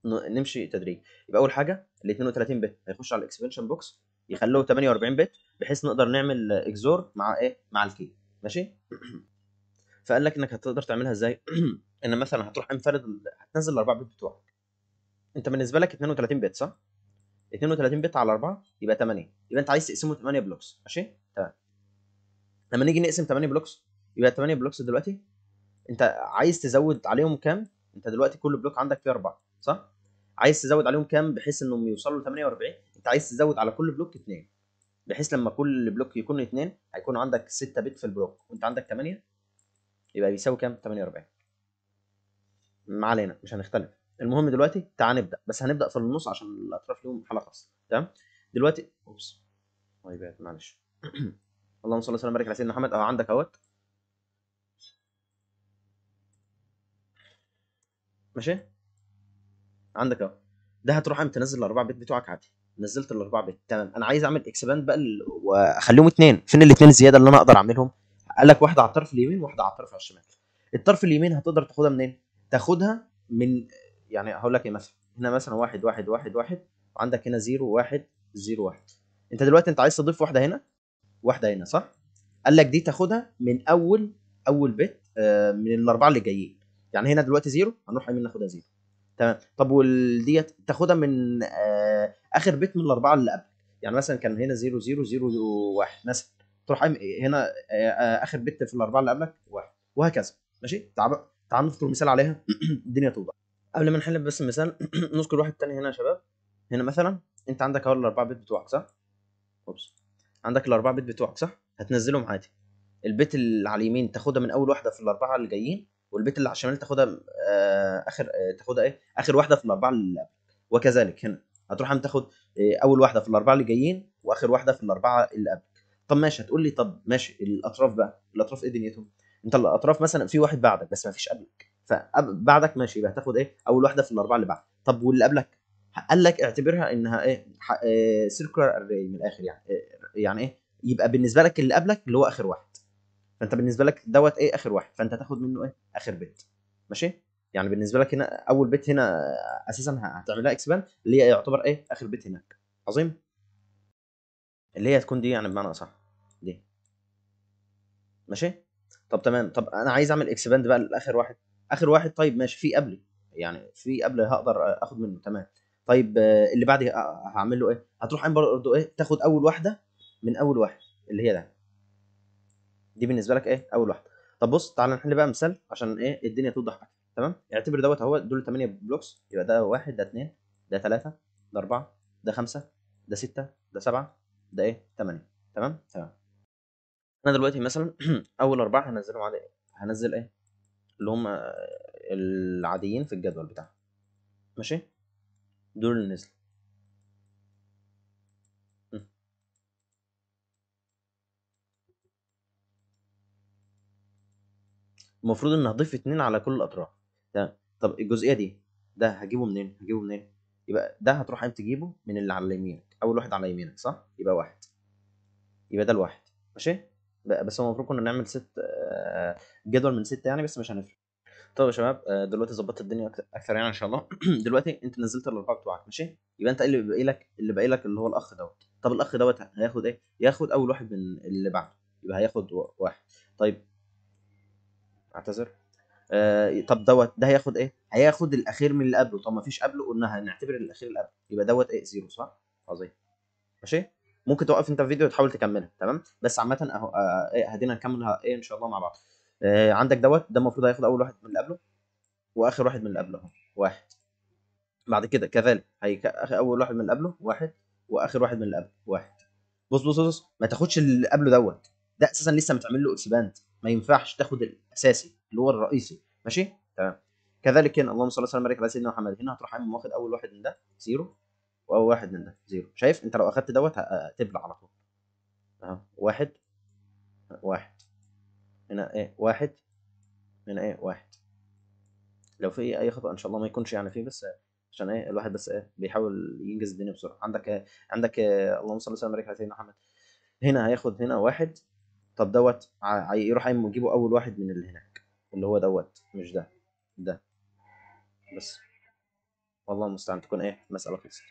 نمشي تدريج يبقى اول حاجه ال 32 بت هيخش على الاكسبنشن بوكس يخلوه 48 بت بحيث نقدر نعمل اكزور مع ايه مع الكي ماشي (clears throat) فقال لك انك هتقدر تعملها ازاي (clears throat) ان مثلا هتروح انفرد هتنزل الاربع بت بتوعك انت بالنسبه لك 32 بت صح 32 بت على 4 يبقى 8 يبقى انت عايز تقسمه 8 بلوكس ماشي تمام لما نيجي نقسم 8 بلوكس يبقى 8 بلوكس دلوقتي انت عايز تزود عليهم كام انت دلوقتي كل بلوك عندك فيه 4 صح عايز تزود عليهم كام بحيث انهم يوصلوا ل 48 انت عايز تزود على كل بلوك 2 بحيث لما كل بلوك يكون اثنين هيكون عندك 6 بت في البلوك وانت عندك 8 يبقى بيساوي كام 48 ما علينا مش هنختلف المهم دلوقتي تعال نبدا بس هنبدا في النص عشان الاطراف لهم حلقه خاصه تمام دلوقتي اوبس ماي باد معلش (clears throat) اللهم صل وسلم وبارك على سيدنا محمد اه عندك اهوت ماشي عندك اهو ده هتروح امتى تنزل الاربع بيت بتوعك عادي نزلت الاربعه بت تمام انا عايز اعمل اكسباند بقى واخليهم اثنين فين الاثنين الزياده اللي انا اقدر اعملهم قال لك واحده على الطرف اليمين وواحده على الطرف على الشمال الطرف اليمين هتقدر تاخدها منين تاخدها من يعني هقول لك ايه مثلا هنا مثلا واحد واحد واحد واحد وعندك هنا زيرو واحد زيرو واحد انت دلوقتي انت عايز تضيف واحده هنا واحده هنا صح قال لك دي تاخدها من اول اول بت آه، من الاربعه اللي جايين يعني هنا دلوقتي زيرو هنروح يمين ناخدها زيرو تمام طب والديت تاخدها من آه، اخر بيت من الاربعه اللي قبل يعني مثلا كان هنا 0 0 0 1 مثلا تروح هنا آه، آه، اخر بيت في الاربعه اللي قبلك واحد وهكذا ماشي تعال تعال نذكر مثال عليها (clears throat) الدنيا توضح قبل ما نحل بس المثال (clears throat) نذكر واحد تاني هنا يا شباب هنا مثلا انت عندك اهو الاربعه بيت بتوعك صح؟ اوبس عندك الاربعه بيت بتوعك صح؟ هتنزلهم عادي البيت اللي على اليمين تاخدها من اول واحده في الاربعه اللي جايين والبيت اللي على الشمال تاخدها آه، اخر آه، تاخدها ايه اخر واحده في الاربعه اللي قبل وكذلك هنا هتروح انت تاخد آه، اول واحده في الاربعه اللي جايين واخر واحده في الاربعه اللي قبل طب ماشي هتقول لي طب ماشي الاطراف بقى الاطراف ايه دنيتهم انت الاطراف مثلا في واحد بعدك بس ما فيش قبلك فبعدك ماشي يبقى هتاخد ايه اول واحده في الاربعه اللي بعد طب واللي قبلك قال لك اعتبرها انها ايه, سيركلر سيركولار اري من الاخر يعني يعني ايه يبقى بالنسبه لك اللي قبلك اللي هو اخر واحد فانت بالنسبه لك دوت ايه اخر واحد فانت هتاخد منه ايه اخر بيت ماشي يعني بالنسبه لك هنا اول بيت هنا اساسا هتعملها اكسباند اللي هي يعتبر ايه اخر بيت هناك عظيم اللي هي تكون دي يعني بمعنى اصح دي ماشي طب تمام طب انا عايز اعمل اكسباند بقى لاخر واحد اخر واحد طيب ماشي في قبلي يعني في قبل هقدر اخد منه تمام طيب آه، اللي بعدي هعمل له ايه هتروح عين برضه ايه تاخد اول واحده من اول واحد اللي هي ده دي بالنسبه لك ايه اول واحده طب بص تعالى نحل بقى مثال عشان ايه الدنيا توضح اكتر تمام اعتبر دوت اهو دول 8 بلوكس يبقى ده واحد ده اتنين ده تلاته ده اربعه ده خمسه ده سته ده سبعه ده ايه تمانيه تمام تمام انا دلوقتي مثلا (clears throat) اول اربعه هنزلهم عادي هنزل ايه اللي هم العاديين في الجدول بتاعهم ماشي دول اللي نزلوا المفروض ان هضيف اتنين على كل الاطراف تمام طب الجزئيه دي ده هجيبه منين هجيبه منين يبقى ده هتروح انت تجيبه من اللي على يمينك اول واحد على يمينك صح يبقى واحد يبقى ده الواحد ماشي بس هو المفروض كنا نعمل ست آه، جدول من ستة يعني بس مش هنفرق طب يا شباب آه، دلوقتي ظبطت الدنيا اكثر يعني ان شاء الله (clears throat) دلوقتي انت نزلت الاربعه بتوعك ماشي يبقى انت اللي باقي لك اللي باقي لك اللي هو الاخ دوت طب الاخ دوت هياخد ايه هياخد اول واحد من اللي بعده يبقى هياخد واحد طيب اعتذر آه طب دوت ده هياخد ايه؟ هياخد الاخير من اللي قبله طب ما فيش قبله قلنا هنعتبر الاخير اللي قبله يبقى دوت ايه زيرو صح؟ عظيم ماشي؟ ممكن توقف انت الفيديو وتحاول تكملها تمام؟ بس عامة اهو آه إيه، هدينا نكملها ايه ان شاء الله مع بعض آه عندك دوت ده المفروض هياخد اول واحد من اللي قبله واخر واحد من اللي قبله اهو واحد بعد كده كذلك هيك اول واحد من اللي قبله واحد واخر واحد من اللي قبله واحد بص بص بص ما تاخدش اللي قبله دوت ده اساسا لسه متعمل له اكسباند ما ينفعش تاخد الاساسي اللي هو الرئيسي ماشي تمام كذلك هنا اللهم صل وسلم وبارك على سيدنا محمد هنا هتروح عامل واخد اول واحد من ده زيرو واول واحد من ده زيرو شايف انت لو اخدت دوت هتبلع على طول اهو واحد واحد هنا ايه واحد هنا ايه واحد لو في اي خطا ان شاء الله ما يكونش يعني فيه بس عشان ايه الواحد بس ايه بيحاول ينجز الدنيا بسرعه عندك إيه عندك إيه اللهم صل وسلم وبارك على سيدنا محمد هنا هياخد هنا واحد طب دوت يروح قايم يجيبه اول واحد من اللي هناك اللي هو دوت مش ده ده بس والله المستعان تكون ايه مسألة خلصت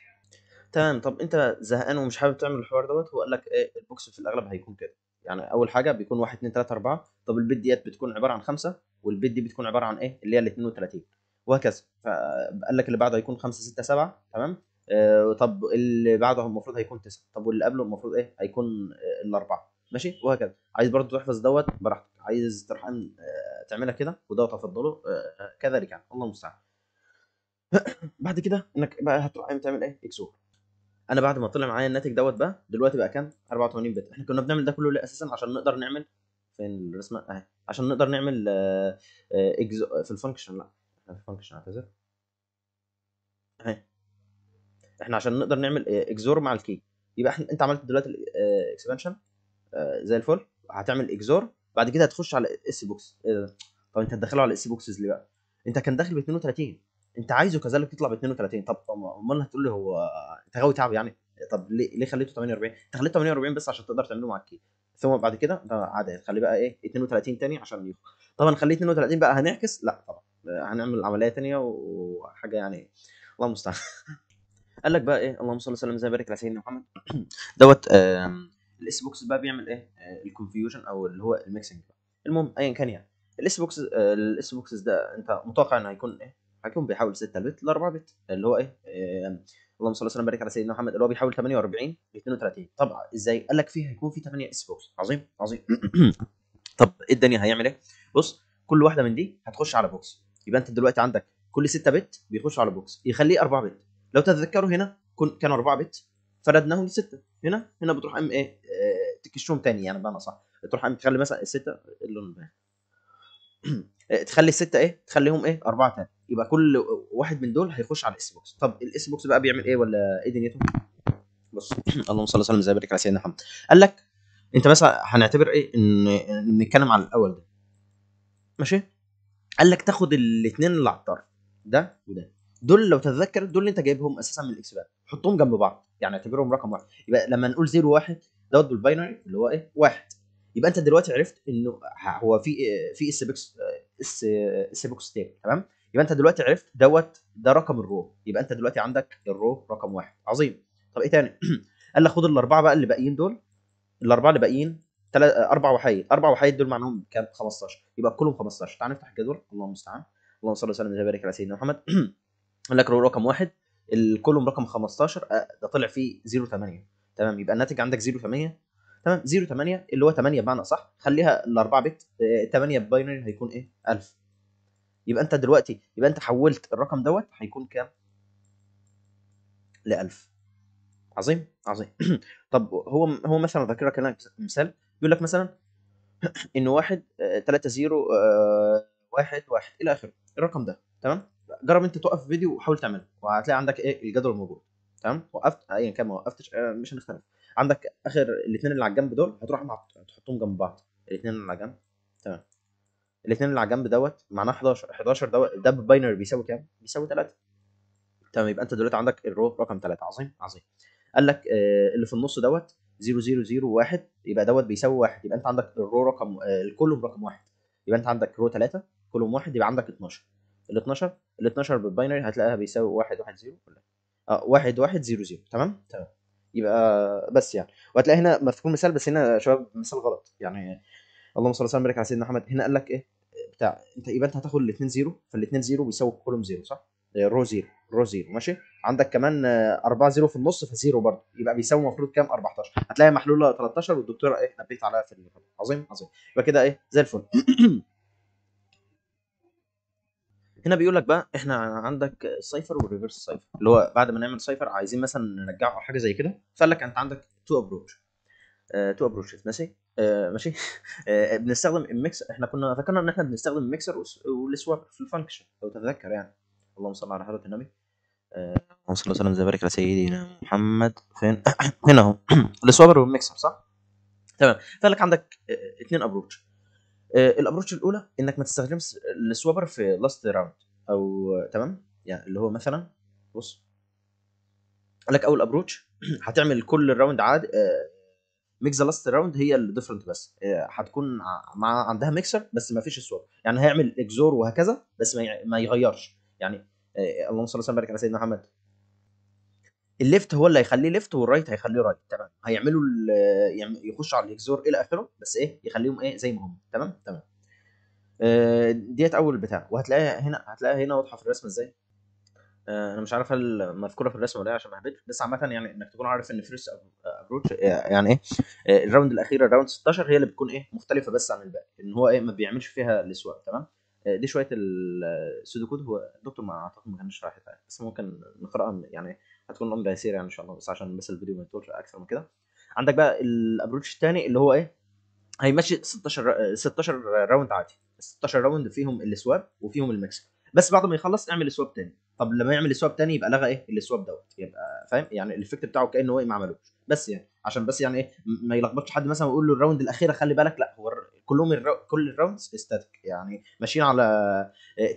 تمام طب انت زهقان ومش حابب تعمل الحوار دوت هو قال لك ايه البوكس في الاغلب هيكون كده يعني اول حاجه بيكون 1 2 3 4 طب البيت ديت بتكون عباره عن 5 والبيت دي بتكون عباره عن ايه اللي هي ال 32 وهكذا فقال لك اللي بعده هيكون 5 6 7 تمام آه طب اللي بعده المفروض هيكون 9 طب واللي قبله المفروض ايه هيكون آه، الاربعه ماشي وهكذا عايز برضه تحفظ دوت براحتك عايز تروح آه، تعملها كده ودوت افضله آه، آه، كذلك يعني الله المستعان (coughs) بعد كده انك بقى هتروح تعمل ايه اكسور انا بعد ما طلع معايا الناتج دوت بقى دلوقتي بقى كام 84 بت احنا كنا بنعمل ده كله ليه اساسا عشان نقدر نعمل فين الرسمه اهي عشان نقدر نعمل اكس في الفانكشن لا في الفانكشن اعتذر اهي احنا عشان نقدر نعمل اكزور مع الكي يبقى احنا انت عملت دلوقتي الاكسبانشن آه، زي الفل هتعمل اكزور بعد كده هتخش على اس إيه بوكس طب انت هتدخله على الاس بوكسز ليه بقى انت كان داخل ب 32 انت عايزه كذلك يطلع ب 32 طب امال هتقول لي هو انت غاوي تعب يعني طب ليه ليه خليته 48 انت خليته 48 بس عشان تقدر تعمله مع الكي ثم بعد كده ده عادي هتخليه بقى ايه 32 تاني عشان يخ طبعا خليه 32 بقى هنعكس لا طبعا هنعمل عمليه تانية وحاجه يعني الله المستعان (laughs) قال لك بقى ايه اللهم صل وسلم وبارك على سيدنا محمد (clears throat) دوت آه الاس بوكس بقى بيعمل ايه آه، الكونفيوجن او اللي هو الميكسنج المهم ايا كان يعني الاس بوكس آه، الاس بوكس ده انت متوقع انه هيكون ايه هيكون بيحاول 6 بت ل 4 بت اللي هو ايه, آه، اللهم صل وسلم وبارك على سيدنا محمد اللي هو بيحاول 48 ل 32 طبعا ازاي قال لك فيه هيكون في 8 اس بوكس عظيم عظيم (clears throat) طب ايه الدنيا هيعمل ايه بص كل واحده من دي هتخش على بوكس يبقى انت دلوقتي عندك كل 6 بت بيخش على بوكس يخليه 4 بت لو تتذكروا هنا كان 4 بت فردناهم لسته هنا هنا بتروح ام ايه آه، تكشهم تاني يعني بمعنى صح تروح ام تخلي مثلا السته اللون ده (clears throat) آه، تخلي السته ايه تخليهم ايه اربعه تاني يبقى كل واحد من دول هيخش على الاس بوكس طب الاس بوكس بقى بيعمل ايه ولا ايه دنيته بص (clears throat) اللهم صل وسلم وبارك على سيدنا محمد قال لك انت مثلا هنعتبر ايه ان بنتكلم على الاول ده ماشي قال لك تاخد الاثنين اللي على الطرف ده وده دول لو تتذكر دول اللي انت جايبهم اساسا من الاكس الاكسبان حطهم جنب بعض يعني اعتبرهم رقم واحد يبقى لما نقول 0 1 دوت بالباينري اللي هو ايه واحد يبقى انت دلوقتي عرفت انه هو في إيه؟ في اس بوكس اس اس بوكس تيبل تمام يبقى انت دلوقتي عرفت دوت ده رقم الرو يبقى انت دلوقتي عندك الرو رقم واحد عظيم طب ايه تاني (clears throat) قال لك خد الاربعه بقى اللي باقيين دول الاربعه اللي باقيين ثلاث اربع وحيد اربع وحيد دول معناهم كام 15 يبقى كلهم 15 تعال نفتح الجدول اللهم المستعان اللهم صل وسلم وبارك على سيدنا محمد (clears throat) لك رقم واحد الكولوم رقم 15 آه، ده طلع فيه 0 8 تمام يبقى الناتج عندك 0 8 تمام 0 8 اللي هو 8 بمعنى صح خليها ال 4 بت 8 آه، باينري هيكون ايه 1000 يبقى انت دلوقتي يبقى انت حولت الرقم دوت هيكون كام ل 1000 عظيم عظيم (clears throat) طب هو هو مثلا ذاكرك لك مثال بيقول لك مثلا (clears throat) ان واحد 3 0 1 1 الى اخره الرقم ده تمام جرب انت توقف فيديو وحاول تعمله وهتلاقي عندك ايه الجدول موجود تمام وقفت ايا كان ما وقفتش آه، مش هنختلف عندك اخر الاثنين اللي على الجنب دول هتروح مع... تحطهم جنب بعض الاثنين اللي على الجنب تمام الاثنين اللي على الجنب دوت معناه 11 11 دوت ده باينري بيساوي كام؟ بيساوي 3 تمام يبقى انت دلوقتي عندك الرو رقم 3 عظيم عظيم قال لك آه اللي في النص دوت 0001 يبقى دوت بيساوي 1 يبقى انت عندك الرو رقم آه الكولوم رقم 1 يبقى انت عندك رو 3 كولوم 1 يبقى عندك 12 ال 12 ال 12 بالباينري هتلاقيها بيساوي 1 1 0 ولا اه 1 1 0 0 تمام تمام يبقى بس يعني وهتلاقي هنا مفهوم مثال بس هنا يا شباب مثال غلط يعني اللهم صل وسلم وبارك على سيدنا محمد هنا قال لك ايه بتاع انت يبقى انت هتاخد الاثنين زيرو فالاثنين زيرو بيساوي كولوم زيرو صح؟ رو زيرو رو زيرو ماشي عندك كمان 4 آه، زيرو في النص فزيرو برضه يبقى بيساوي المفروض كام 14 هتلاقي محلوله 13 والدكتوره ايه نبهت عليها في عظيم عظيم يبقى كده ايه زي الفل (clears throat) هنا بيقول لك بقى احنا عندك سايفر والريفرس سايفر اللي هو بعد ما نعمل سايفر عايزين مثلا نرجعه حاجه زي كده فقال لك انت عندك تو ابروتش تو ابروتش ماشي آه، ماشي (laughs) آه، بنستخدم الميكسر احنا كنا فكرنا ان احنا بنستخدم الميكسر والسواب في الفانكشن لو تتذكر يعني اللهم صل على حضره النبي آه، اللهم صل وسلم وبارك على سيدنا محمد فين (coughs) هنا اهو (coughs) السوابر والميكسر صح تمام فقال لك عندك اثنين ابروتش آه، الابروتش الاولى انك ما تستخدمش السوبر في لاست راوند او آه، تمام يعني اللي هو مثلا بص قال لك اول ابروتش (clears throat) هتعمل كل راوند عاد ميكس لاست راوند هي الديفرنت بس آه، هتكون مع عندها ميكسر بس ما فيش السوبر يعني هيعمل اكزور وهكذا بس ما يغيرش يعني اللهم صل وسلم وبارك على سيدنا محمد الليفت هو اللي هيخليه ليفت والرايت هيخليه رايت تمام هيعملوا يخشوا على الاكزور الى اخره بس ايه يخليهم ايه زي ما هم تمام تمام آه، ديت اول بتاع وهتلاقيها هنا هتلاقيها هنا واضحه في الرسم ازاي آه، انا مش عارف هل مذكوره في الرسم ولا لا عشان ما اهبدش بس عامه يعني انك تكون عارف ان فيرست ابروتش آه، يعني ايه الراوند الاخيره الراوند 16 هي اللي بتكون ايه مختلفه بس عن الباقي ان هو ايه ما بيعملش فيها الاسواق تمام دي شويه السودوكود هو الدكتور ما اعتقد ما كانش رايح بس ممكن نقراها يعني هتكون امر يسير يعني ان شاء الله بس عشان بس الفيديو ما يطولش اكثر من كده عندك بقى الابروتش الثاني اللي هو ايه هيمشي 16 16 راوند عادي 16 راوند فيهم السواب وفيهم الميكس بس بعد ما يخلص اعمل سواب ثاني طب لما يعمل سواب ثاني يبقى لغى ايه السواب دوت يبقى فاهم يعني الايفكت بتاعه كانه ايه ما عملوش بس يعني عشان بس يعني ايه ما يلخبطش حد مثلا ويقول له الراوند الاخيره خلي بالك لا هو كلهم الرا... كل الراوندز استاتيك يعني ماشيين على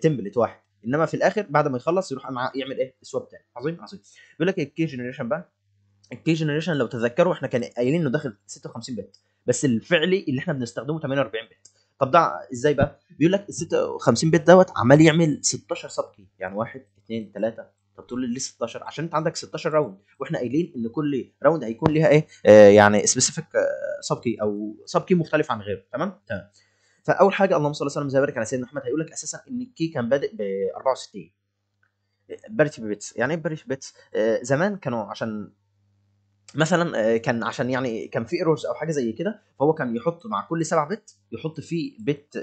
تمبلت واحد انما في الاخر بعد ما يخلص يروح مع يعمل ايه سواب تاني عظيم عظيم بيقول لك الكي جنريشن بقى الكي جنريشن لو تذكروا احنا كان قايلين انه داخل 56 بت بس الفعلي اللي احنا بنستخدمه 48 بت طب ده ازاي بقى بيقول لك ال 56 بت دوت عمال يعمل 16 سب كي يعني 1 2 3 طب تقول لي ليه 16 عشان انت عندك 16 راوند واحنا قايلين ان كل راوند هيكون ليها ايه آه يعني سبيسيفيك سب كي او سب كي مختلف عن غيره تمام تمام فاول حاجه اللهم صل وسلم وبارك على سيدنا محمد هيقول لك اساسا ان الكي كان بادئ ب 64 بارتي بيتس يعني ايه بارتي بيتس آه، زمان كانوا عشان مثلا آه، كان عشان يعني كان في ايرورز او حاجه زي كده فهو كان يحط مع كل 7 بت يحط فيه آه، بت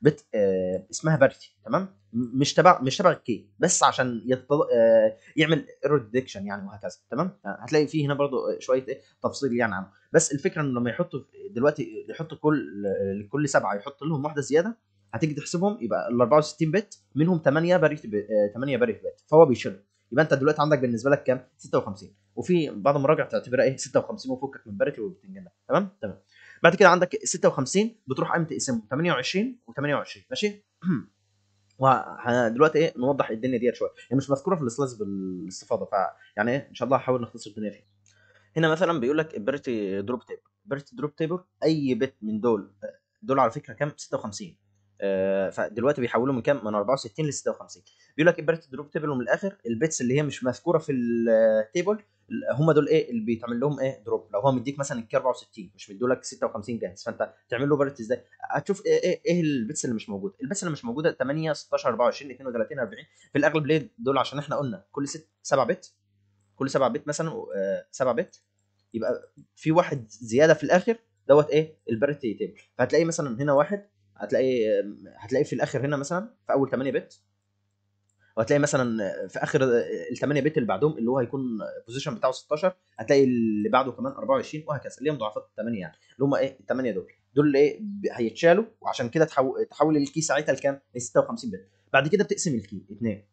بت آه اسمها بارتي تمام مش تبع مش تبع الكي بس عشان يتطل... آه يعمل ايرور ديكشن يعني وهكذا تمام آه، هتلاقي فيه هنا برضو آه، شويه إيه تفصيل يعني عنه بس الفكره انه لما يحطوا دلوقتي يحطوا كل لكل سبعه يحط لهم واحده زياده هتيجي تحسبهم يبقى ال 64 بت منهم 8 باريت ب... 8 باريت بت فهو بيشيل يبقى انت دلوقتي عندك بالنسبه لك كام 56 وفي بعض المراجع تعتبرها ايه 56 وفكك من باريت وبتنجن تمام تمام بعد كده عندك 56 بتروح قايم تقسمهم 28 و28 ماشي (clears throat) ودلوقتي ايه نوضح الدنيا ديت شويه هي يعني مش مذكوره في السلايس بالاستفاضه ف يعني ايه ان شاء الله هحاول نختصر الدنيا فيها هنا مثلا بيقول لك بيرتي دروب تيبل بيرتي دروب تيبل اي بت من دول دول على فكره كام 56 آه، فدلوقتي بيحولوا من كام من 64 ل 56 بيقول لك البرت دروب تيبل ومن الاخر البيتس اللي هي مش مذكوره في التيبل هم دول ايه اللي بيتعمل لهم ايه دروب لو هو مديك مثلا الكي 64 مش مدولك 56 جاهز فانت تعمل له فيرت ازاي هتشوف ايه ايه, إيه البيتس اللي مش موجوده البيتس اللي مش موجوده 8 16 24 32 40 في الاغلب ليه دول عشان احنا قلنا كل 6 7 بت كل 7 بت مثلا 7 آه، بت يبقى في واحد زياده في الاخر دوت ايه البارت تيبل فهتلاقي مثلا هنا واحد هتلاقي هتلاقي في الاخر هنا مثلا في اول 8 بت وهتلاقي مثلا في اخر الثمانيه بت اللي بعدهم اللي هو هيكون البوزيشن بتاعه 16 هتلاقي اللي بعده كمان 24 وهكذا اللي هي مضاعفات الثمانيه يعني اللي هم ايه الثمانيه دول دول اللي ايه هيتشالوا وعشان كده تحول الكي ساعتها لكام؟ ل 56 بت بعد كده بتقسم الكي اثنين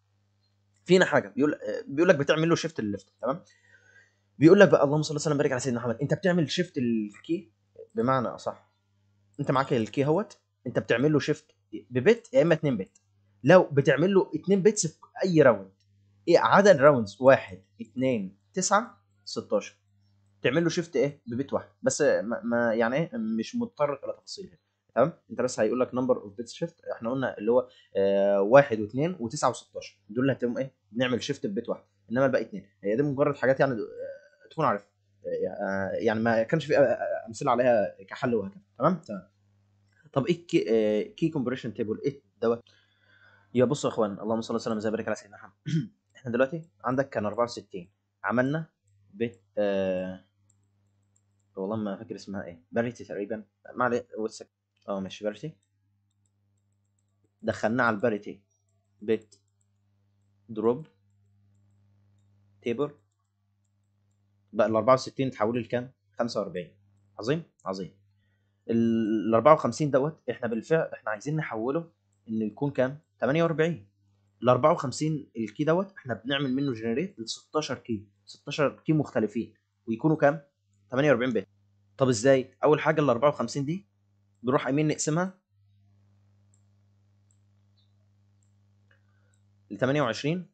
فينا حاجه بيقول بيقول لك بتعمل له شيفت الليفت تمام بيقول لك بقى اللهم صل وسلم بارك على سيدنا محمد انت بتعمل شيفت الكي بمعنى اصح انت معاك الكي اهوت انت بتعمل له شيفت ببت يا اما 2 بت لو بتعمل له 2 بيتس في اي راوند ايه عدد راوندز 1 2 9 16 تعمل له شيفت ايه ببيت واحد بس ما, يعني ايه مش متطرق الى تفاصيل هنا تمام انت بس هيقول لك نمبر اوف بيتس شيفت احنا قلنا اللي هو آه واحد واثنين وتسعه و16 دول اللي هتقوم ايه بنعمل شيفت ببيت واحد انما الباقي اثنين هي دي مجرد حاجات يعني آه، تكون عارفها آه، آه، يعني ما كانش في امثله عليها كحل وهكذا تمام تمام طب ايه كي كومبريشن تيبل ايه دوت يبقى بصوا يا اخوان اللهم صل وسلم وبارك على سيدنا محمد (clears throat) احنا دلوقتي عندك كان 64 عملنا بت آه والله ما فاكر اسمها ايه باريتي تقريبا ما عليه اه ماشي باريتي دخلنا على الباريتي بت دروب تيبر بقى ال 64 تحولوا لكام؟ 45 عظيم عظيم ال 54 دوت احنا بالفعل احنا عايزين نحوله انه يكون كام؟ 48 ال 54 الكي دوت احنا بنعمل منه جنريت ل 16 كي 16 كي مختلفين ويكونوا كام 48 بت طب ازاي اول حاجه ال 54 دي بنروح امين نقسمها ل 28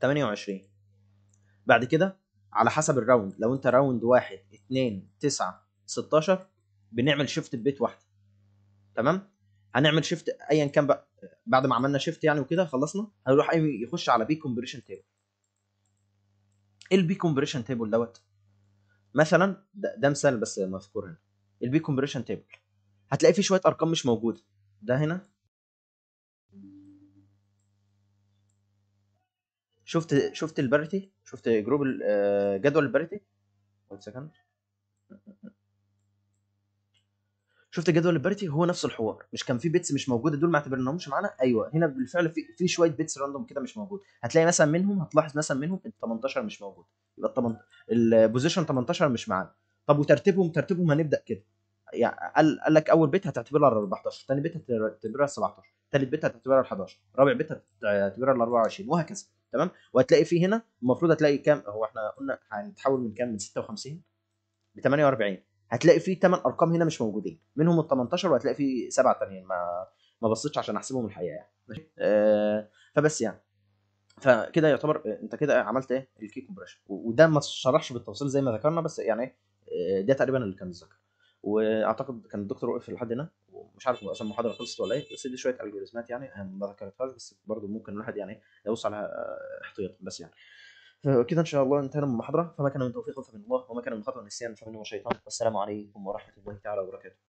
28 بعد كده على حسب الراوند لو انت راوند 1 2 9 16 بنعمل شيفت بيت واحدة تمام هنعمل شيفت ايا كان بقى بعد ما عملنا شيفت يعني وكده خلصنا هنروح يخش على بي كومبريشن تيبل ايه البي كومبريشن تيبل دوت مثلا ده, ده مثال بس مذكور هنا البي كومبريشن تيبل هتلاقي فيه شويه ارقام مش موجوده ده هنا شفت شفت الباريتي شفت جروب آه، جدول الباريتي 1 سكند شفت جدول البارتي هو نفس الحوار مش كان في بيتس مش موجوده دول ما اعتبرناهمش معانا ايوه هنا بالفعل في في شويه بيتس راندوم كده مش موجود هتلاقي مثلا منهم هتلاحظ مثلا منهم ال 18 مش موجود يبقى 18 البوزيشن 18 مش معانا طب وترتيبهم ترتيبهم هنبدا كده يعني قال قال لك اول بيت هتعتبرها ال 14 ثاني بيت هتعتبرها ال 17 ثالث بيت هتعتبرها ال 11 رابع بيت هتعتبرها ال 24 وهكذا تمام وهتلاقي في هنا المفروض هتلاقي كام هو احنا قلنا هنتحول من كام من 56 ل 48 هتلاقي فيه ثمان ارقام هنا مش موجودين منهم ال 18 وهتلاقي فيه سبعه تانيين ما ما بصيتش عشان احسبهم الحقيقه يعني آه فبس يعني فكده يعتبر آه، انت كده عملت ايه الكي كومبريشن وده ما شرحش بالتفصيل زي ما ذكرنا بس يعني إيه؟ آه، ده تقريبا اللي كان ذكر واعتقد كان الدكتور وقف لحد هنا ومش عارف اصلا المحاضره خلصت ولا ايه بس دي شويه الجوريزمات يعني ما ذكرتهاش بس برضه ممكن الواحد يعني يوصل إيه لها آه، احتياط بس يعني كده ان شاء الله انتهينا من المحاضره فما كان من توفيق فمن الله وما كان من خطا نسيان فمنه الشيطان والسلام عليكم ورحمه الله تعالى وبركاته